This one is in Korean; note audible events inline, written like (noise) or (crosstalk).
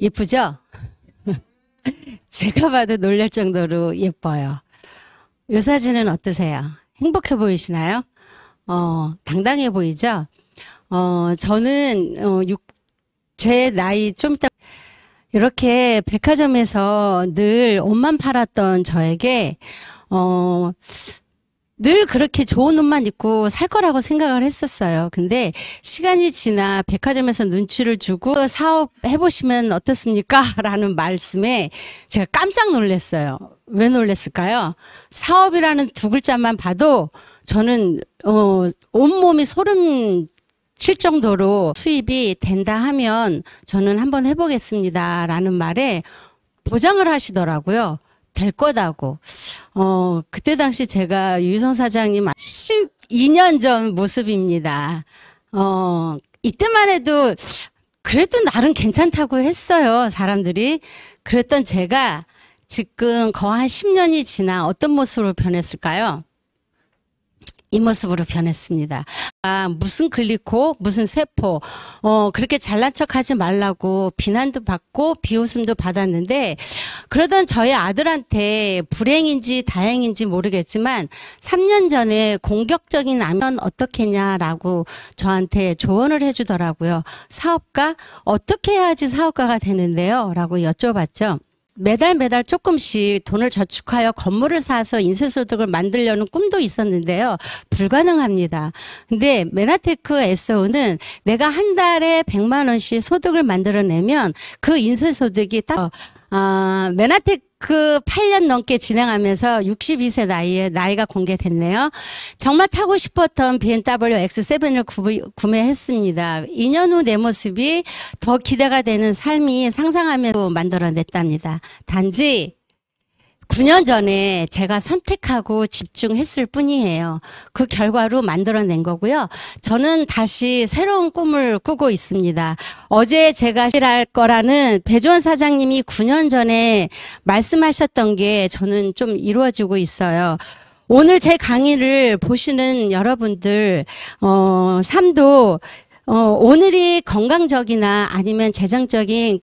예쁘죠? 제가 봐도 놀랄 정도로 예뻐요. 이 사진은 어떠세요? 행복해 보이시나요? 어, 당당해 보이죠? 어, 저는, 어, 6, 제 나이 좀 있다, 이렇게 백화점에서 늘 옷만 팔았던 저에게, 어, 늘 그렇게 좋은 옷만 입고 살 거라고 생각을 했었어요. 근데 시간이 지나 백화점에서 눈치를 주고 사업 해보시면 어떻습니까? (laughs) 라는 말씀에 제가 깜짝 놀랐어요. 왜 놀랐을까요? 사업이라는 두 글자만 봐도 저는, 어, 온몸이 소름 칠 정도로 수입이 된다 하면 저는 한번 해보겠습니다. 라는 말에 보장을 하시더라고요. 될 거다고. 어, 그때 당시 제가 유성 사장님 12년 전 모습입니다. 어, 이때만 해도 그래도 나름 괜찮다고 했어요. 사람들이. 그랬던 제가 지금 거한 10년이 지나 어떤 모습으로 변했을까요? 이 모습으로 변했습니다. 아, 무슨 글리코, 무슨 세포, 어, 그렇게 잘난 척 하지 말라고 비난도 받고 비웃음도 받았는데, 그러던 저희 아들한테 불행인지 다행인지 모르겠지만, 3년 전에 공격적인 암면 어떻게냐라고 저한테 조언을 해주더라고요. 사업가? 어떻게 해야지 사업가가 되는데요? 라고 여쭤봤죠. 매달 매달 조금씩 돈을 저축하여 건물을 사서 인쇄소득을 만들려는 꿈도 있었는데요. 불가능합니다. 근데 메나테크 에서는 내가 한 달에 100만 원씩 소득을 만들어내면 그 인쇄소득이 딱 어. 아, 메나테크 8년 그 넘게 진행하면서 62세 나이에 나이가 공개됐네요. 정말 타고 싶었던 BMW X7을 구매했습니다. 2년 후 내 모습이 더 기대가 되는 삶이 상상하면서 만들어냈답니다. 단지 9년 전에 제가 선택하고 집중했을 뿐이에요. 그 결과로 만들어낸 거고요. 저는 다시 새로운 꿈을 꾸고 있습니다. 어제 제가 실할 거라는 배조원 사장님이 9년 전에 말씀하셨던 게 저는 좀 이루어지고 있어요. 오늘 제 강의를 보시는 여러분들, 어, 삶도 어, 오늘이 건강적이나 아니면 재정적인